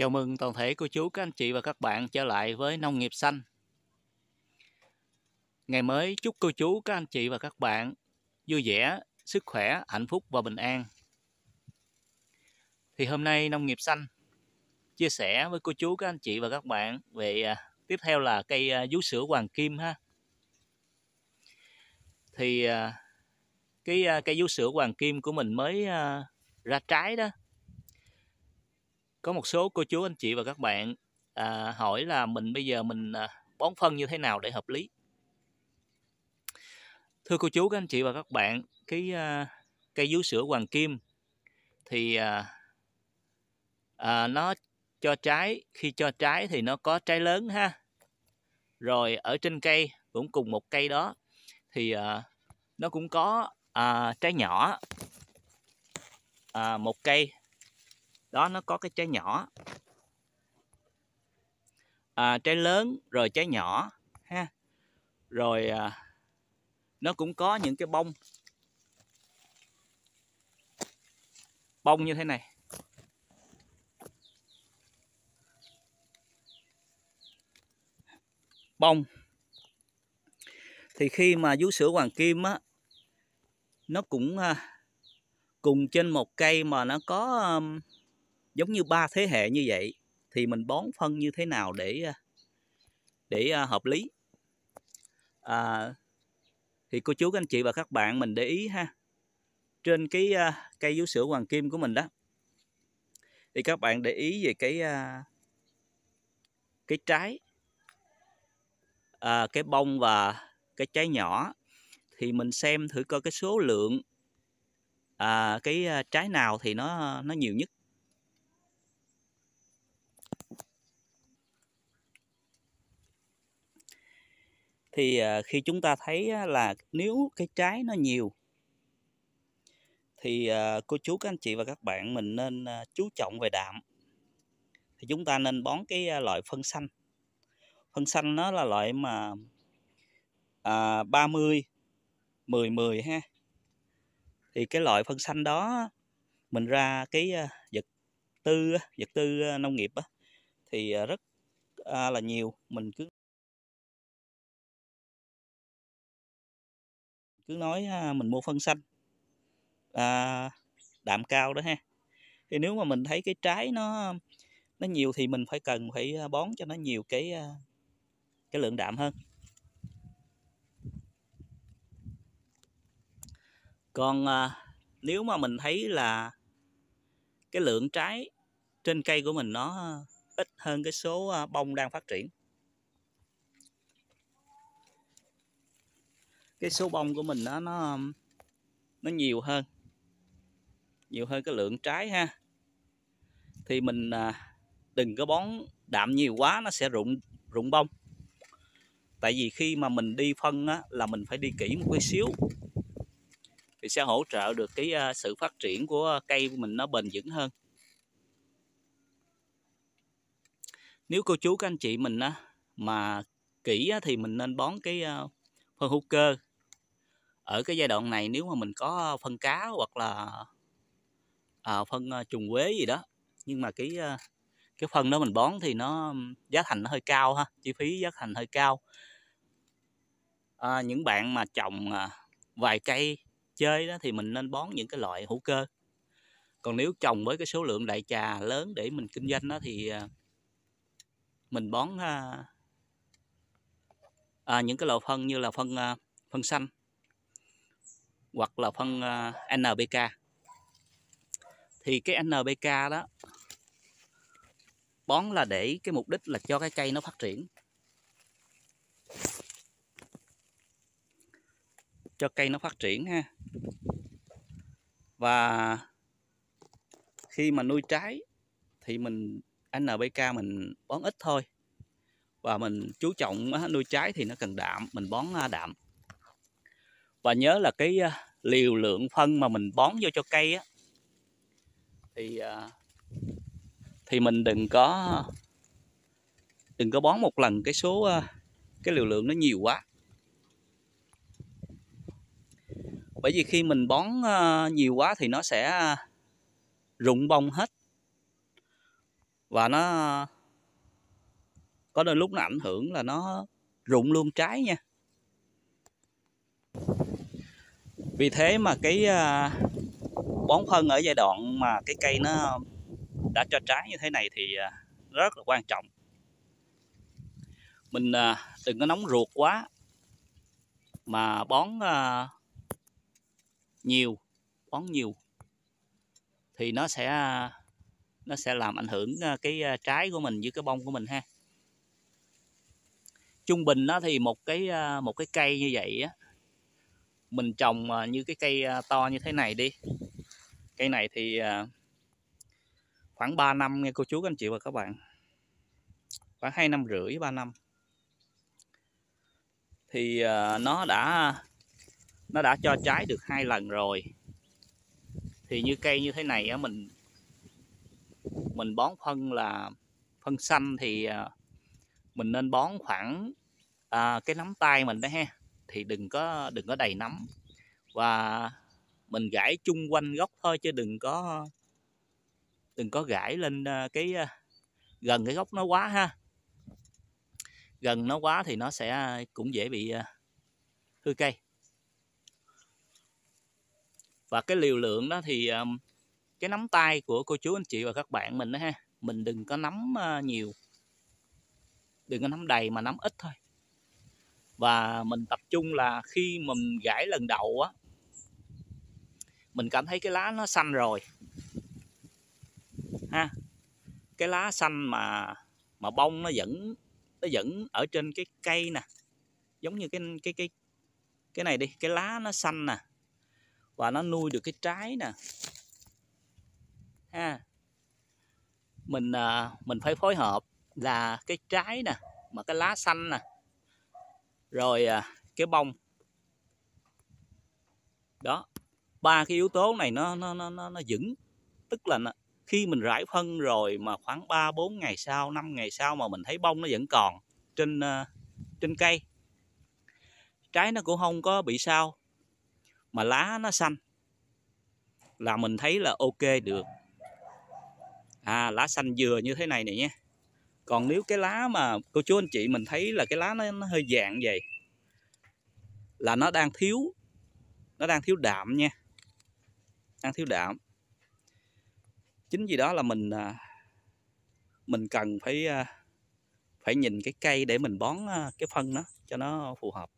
Chào mừng toàn thể cô chú, các anh chị và các bạn trở lại với Nông nghiệp xanh. Ngày mới chúc cô chú, các anh chị và các bạn vui vẻ, sức khỏe, hạnh phúc và bình an. Thì hôm nay Nông nghiệp xanh chia sẻ với cô chú, các anh chị và các bạn về à, tiếp theo là cây à, vú sữa hoàng kim ha. Thì à, cái cây vú sữa hoàng kim của mình mới ra trái đó có một số cô chú anh chị và các bạn à, hỏi là mình bây giờ mình à, bón phân như thế nào để hợp lý thưa cô chú các anh chị và các bạn cái à, cây vú sữa hoàng kim thì à, à, nó cho trái khi cho trái thì nó có trái lớn ha rồi ở trên cây cũng cùng một cây đó thì à, nó cũng có à, trái nhỏ à, một cây đó nó có cái trái nhỏ à, trái lớn rồi trái nhỏ ha rồi à, nó cũng có những cái bông bông như thế này bông thì khi mà vú sữa hoàng kim á nó cũng à, cùng trên một cây mà nó có à, giống như ba thế hệ như vậy thì mình bón phân như thế nào để à, để à, hợp lý à, thì cô chú các anh chị và các bạn mình để ý ha trên cái uh, cây vú sữa hoàng kim của mình đó thì các bạn để ý về cái uh, cái trái uh, cái bông và cái trái nhỏ thì mình xem thử coi cái số lượng uh, cái uh, trái nào thì nó nó nhiều nhất thì ờ, khi chúng ta thấy là nếu cái trái nó nhiều thì ờ, cô chú các anh chị và các bạn mình nên ờ, chú trọng về đạm thì chúng ta nên bón cái loại phân xanh phân xanh nó là loại mà à, 30 10 10 ha thì cái loại phân xanh đó mình ra cái vật tư vật tư nông nghiệp thì rất à, là nhiều mình cứ cứ nói à, mình mua phân xanh à, đạm cao đó ha thì nếu mà mình thấy cái trái nó nó nhiều thì mình phải cần phải à, bón cho nó nhiều cái à, cái lượng đạm hơn còn à, nếu mà mình thấy là cái lượng trái trên cây của mình nó ít hơn cái số bông đang phát triển cái số bông của mình đó nó nó nhiều hơn nhiều hơn cái lượng trái ha thì mình à, đừng có bón đạm nhiều quá nó sẽ rụng rụng bông tại vì khi mà mình đi phân á, là mình phải đi kỹ một cái xíu thì sẽ hỗ trợ được cái à, sự phát triển của cây của mình nó bền vững hơn nếu cô chú các anh chị mình á, mà kỹ á, thì mình nên bón cái à, phân hữu cơ ở cái giai đoạn này nếu mà mình có phân cá hoặc là à, phân trùng quế gì đó nhưng mà cái cái phân đó mình bón thì nó giá thành nó hơi cao ha chi phí giá thành hơi cao à, những bạn mà trồng à, vài cây chơi đó thì mình nên bón những cái loại hữu cơ còn nếu trồng với cái số lượng đại trà lớn để mình kinh doanh đó thì à, mình bón à, những cái loại phân như là phân à, phân xanh hoặc là phân ờ, NPK thì cái NPK đó bón là để cái mục đích là cho cái cây nó phát triển cho cây nó phát triển ha và khi mà nuôi trái thì mình NPK mình bón ít thôi và mình chú trọng nuôi trái thì nó cần đạm mình bón đạm và nhớ là cái à, liều lượng phân mà mình bón vô cho cây á thì à, thì mình đừng có đừng có bón một lần cái số à, cái liều lượng nó nhiều quá bởi vì khi mình bón nhiều quá thì nó sẽ rụng bông hết và nó có đôi lúc nó ảnh hưởng là nó rụng luôn trái nha vì thế mà cái à, bón phân ở giai đoạn mà cái cây nó đã cho trái như thế này thì à, rất là quan trọng mình à, đừng có nóng ruột quá mà bón nhiều bón nhiều thì nó sẽ nó sẽ làm ảnh hưởng cái trái của mình với cái bông của mình ha trung bình đó thì một cái một cái cây như vậy á, mình trồng ờ, như cái cây ờ, to như thế này đi cây này thì ờ, khoảng 3 năm nghe cô chú anh chị và các bạn khoảng hai năm rưỡi 3 năm thì nó đã nó đã cho trái được hai lần rồi thì như cây như thế này á mình mình bón phân là phân xanh thì mình nên bón khoảng à, cái nắm tay mình đó ha thì đừng có đừng có đầy nấm và mình gãi chung quanh gốc thôi chứ đừng có đừng có gãi lên ờ, cái ờ, gần cái gốc nó quá ha gần nó quá thì nó sẽ cũng dễ bị ờ, hư cây và cái liều lượng đó thì cái nắm tay của cô chú anh chị và các bạn mình đó ha mình đừng có nắm nhiều đừng có nắm đầy mà nắm ít thôi và mình tập trung là khi mình gãy lần đầu á mình cảm thấy cái lá nó xanh rồi ha cái lá xanh mà mà bông nó vẫn nó vẫn ở trên cái cây nè giống như cái cái cái cái này đi cái lá nó xanh nè và nó nuôi được cái trái nè ha mình à, mình phải phối hợp là cái trái nè mà cái lá xanh nè rồi à, cái bông đó ba cái yếu tố này nó nó nó nó, nó vững tức là nó, khi mình rải phân rồi mà khoảng 3 4 ngày sau 5 ngày sau mà mình thấy bông nó vẫn còn trên à, trên cây trái nó cũng không có bị sao mà lá nó xanh là mình thấy là ok được à lá xanh dừa như thế này này nhé còn nếu cái lá mà cô chú anh chị mình thấy là cái lá nó, nó hơi dạng vậy là nó đang thiếu nó đang thiếu đạm nha đang thiếu đạm chính vì đó là mình à, mình cần phải à, phải nhìn cái cây để mình bón à, cái phân nó cho nó phù hợp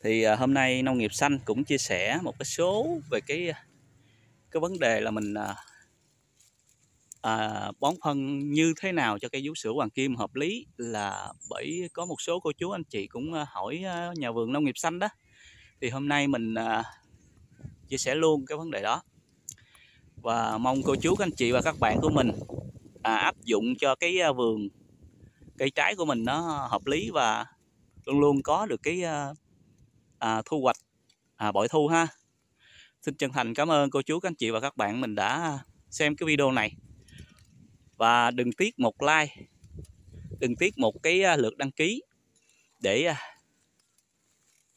thì hôm nay nông nghiệp xanh cũng chia sẻ một cái số về cái cái vấn đề là mình à, bón phân như thế nào cho cây vú sữa hoàng kim hợp lý là bởi có một số cô chú anh chị cũng ờ, hỏi ờ, nhà vườn nông nghiệp xanh đó thì hôm nay mình à, chia sẻ luôn cái vấn đề đó và mong cô chú anh chị và các bạn của mình à, áp dụng cho cái vườn cây trái của mình nó hợp lý và luôn luôn có được cái à, thu hoạch à, bội thu ha xin chân thành cảm ơn cô chú anh chị và các bạn mình đã xem cái video này và đừng tiếc một like đừng tiếc một cái à, lượt đăng ký để à,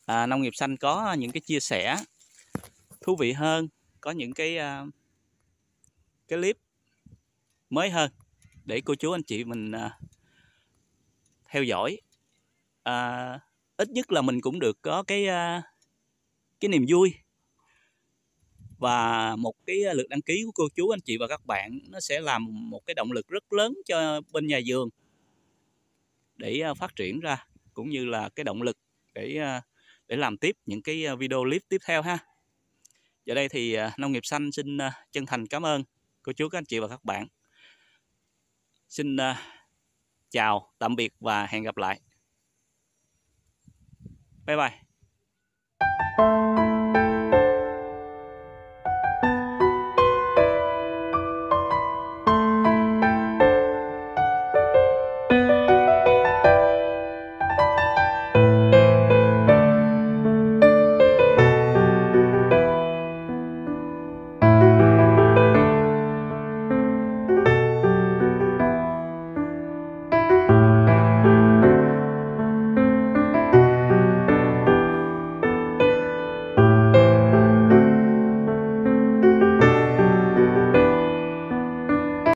à, nông nghiệp xanh có những cái chia sẻ thú vị hơn có những cái à, cái clip mới hơn để cô chú anh chị mình à, theo dõi à, ít nhất là mình cũng được có cái à, cái niềm vui và một cái ờ, lượt đăng ký của cô chú anh chị và các bạn nó sẽ làm một cái động lực rất lớn cho bên nhà vườn để ờ, phát triển ra cũng như là cái động lực để ờ, để làm tiếp những cái video clip tiếp theo ha. Giờ đây thì nông nghiệp xanh xin chân thành cảm ơn cô chú anh chị và các bạn. Xin chào, tạm biệt và hẹn gặp lại. Bye bye.